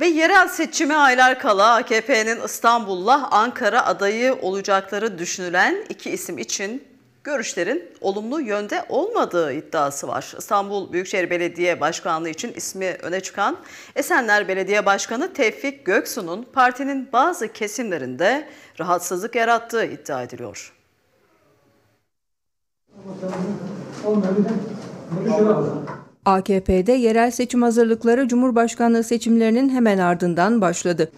Ve yerel seçime aylar kala AKP'nin İstanbul'la Ankara adayı olacakları düşünülen iki isim için görüşlerin olumlu yönde olmadığı iddiası var. İstanbul Büyükşehir Belediye Başkanlığı için ismi öne çıkan Esenler Belediye Başkanı Tevfik Göksu'nun partinin bazı kesimlerinde rahatsızlık yarattığı iddia ediliyor. Olmadı. Olmadı. Olmadı. AKP'de yerel seçim hazırlıkları Cumhurbaşkanlığı seçimlerinin hemen ardından başladı.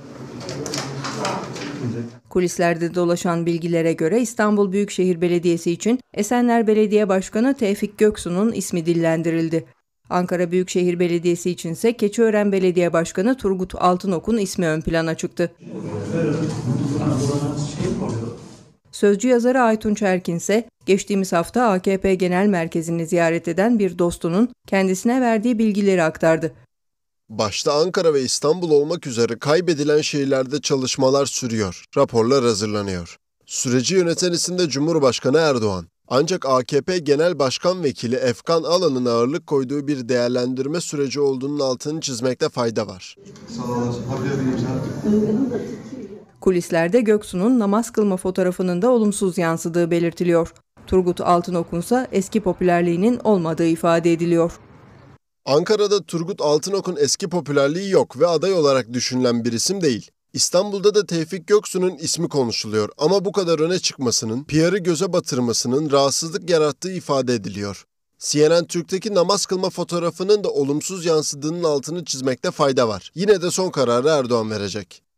Kulislerde dolaşan bilgilere göre İstanbul Büyükşehir Belediyesi için Esenler Belediye Başkanı Tevfik Göksu'nun ismi dillendirildi. Ankara Büyükşehir Belediyesi içinse Keçiören Belediye Başkanı Turgut Altınok'un ismi ön plana çıktı. Sözcü yazarı Aytun Çerkin ise geçtiğimiz hafta AKP Genel Merkezi'ni ziyaret eden bir dostunun kendisine verdiği bilgileri aktardı. Başta Ankara ve İstanbul olmak üzere kaybedilen şehirlerde çalışmalar sürüyor, raporlar hazırlanıyor. Süreci yöneten isim de Cumhurbaşkanı Erdoğan. Ancak AKP Genel Başkan Vekili Efkan Alan'ın ağırlık koyduğu bir değerlendirme süreci olduğunun altını çizmekte fayda var. Sağ olasın. Kulislerde Göksu'nun namaz kılma fotoğrafının da olumsuz yansıdığı belirtiliyor. Turgut Altınok'unsa eski popülerliğinin olmadığı ifade ediliyor. Ankara'da Turgut Altınok'un eski popülerliği yok ve aday olarak düşünülen bir isim değil. İstanbul'da da Tevfik Göksu'nun ismi konuşuluyor ama bu kadar öne çıkmasının, PR'ı göze batırmasının rahatsızlık yarattığı ifade ediliyor. CNN Türk'teki namaz kılma fotoğrafının da olumsuz yansıdığının altını çizmekte fayda var. Yine de son kararı Erdoğan verecek.